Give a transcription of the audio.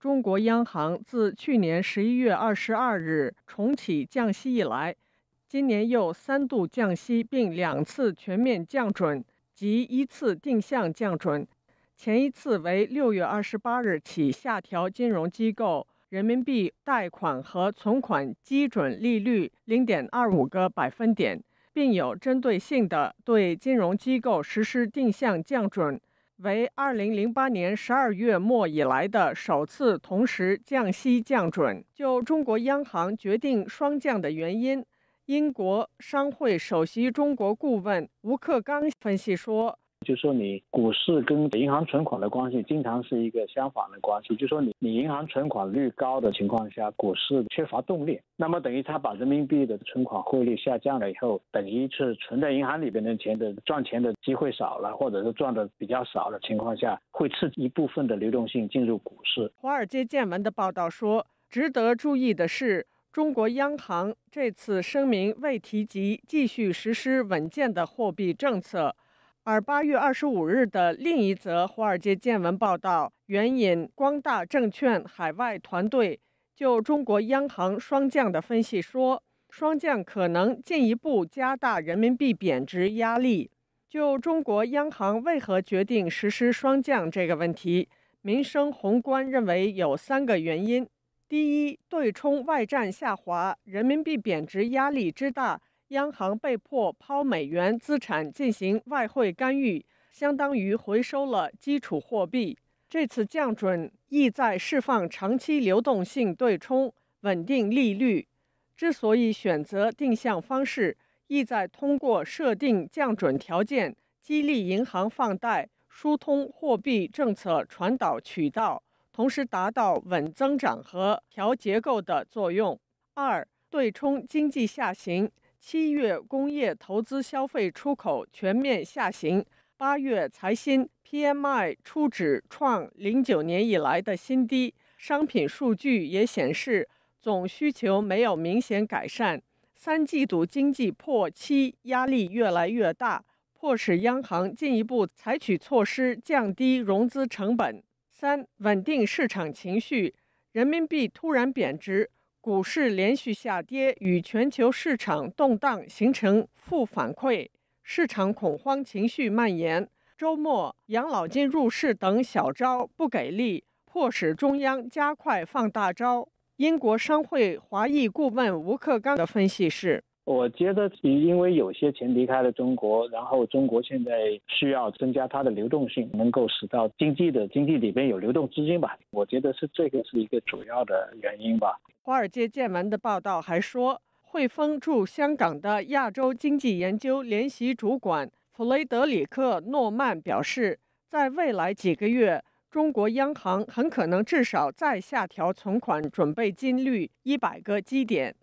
中国央行自去年十一月二十二日重启降息以来，今年又三度降息，并两次全面降准及一次定向降准。前一次为六月二十八日起下调金融机构人民币贷款和存款基准利率零点二五个百分点，并有针对性的对金融机构实施定向降准。为二零零八年十二月末以来的首次同时降息降准。就中国央行决定双降的原因，英国商会首席中国顾问吴克刚分析说。就说你股市跟银行存款的关系，经常是一个相反的关系。就说你你银行存款率高的情况下，股市缺乏动力。那么等于他把人民币的存款汇率下降了以后，等于是存在银行里边的钱的赚钱的机会少了，或者是赚的比较少的情况下，会刺激一部分的流动性进入股市。华尔街见闻的报道说，值得注意的是，中国央行这次声明未提及继续实施稳健的货币政策。而八月二十五日的另一则《华尔街见闻》报道，援引光大证券海外团队就中国央行双降的分析说，双降可能进一步加大人民币贬值压力。就中国央行为何决定实施双降这个问题，民生宏观认为有三个原因：第一，对冲外债下滑，人民币贬值压力之大。央行被迫抛美元资产进行外汇干预，相当于回收了基础货币。这次降准意在释放长期流动性，对冲稳定利率。之所以选择定向方式，意在通过设定降准条件，激励银行放贷，疏通货币政策传导渠道，同时达到稳增长和调结构的作用。二、对冲经济下行。七月工业投资、消费、出口全面下行，八月财新 PMI 初值创零九年以来的新低，商品数据也显示总需求没有明显改善。三季度经济破七压力越来越大，迫使央行进一步采取措施降低融资成本，三稳定市场情绪，人民币突然贬值。股市连续下跌与全球市场动荡形成负反馈，市场恐慌情绪蔓延。周末养老金入市等小招不给力，迫使中央加快放大招。英国商会华裔顾问吴克刚的分析是。我觉得，因为有些钱离开了中国，然后中国现在需要增加它的流动性，能够使到经济的经济里边有流动资金吧。我觉得是这个是一个主要的原因吧。华尔街见闻的报道还说，汇丰驻香港的亚洲经济研究联席主管弗雷德里克诺曼表示，在未来几个月，中国央行很可能至少再下调存款准备金率100个基点。